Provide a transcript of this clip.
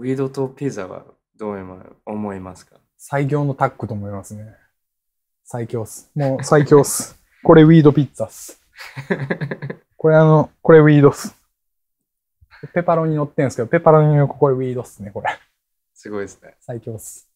ウィードとピザはどう思いますか最強のタッグと思いますね。最強っす。もう 最強っす。これウィードピッツァっす。これあの、これウィードっす。ペパロニ乗ってんですけど、ペパロニの横これウィードっすね、これ。すごいっすね。最強っす。